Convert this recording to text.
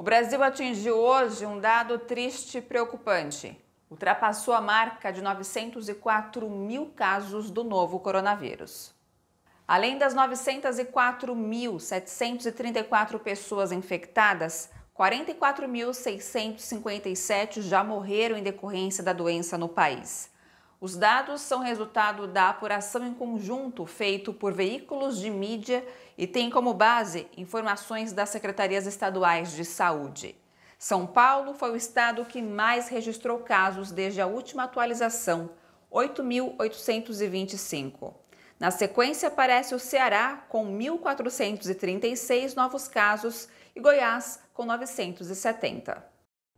O Brasil atingiu hoje um dado triste e preocupante. Ultrapassou a marca de 904 mil casos do novo coronavírus. Além das 904.734 pessoas infectadas, 44.657 já morreram em decorrência da doença no país. Os dados são resultado da apuração em conjunto feito por veículos de mídia e têm como base informações das secretarias estaduais de saúde. São Paulo foi o estado que mais registrou casos desde a última atualização, 8.825. Na sequência aparece o Ceará com 1.436 novos casos e Goiás com 970.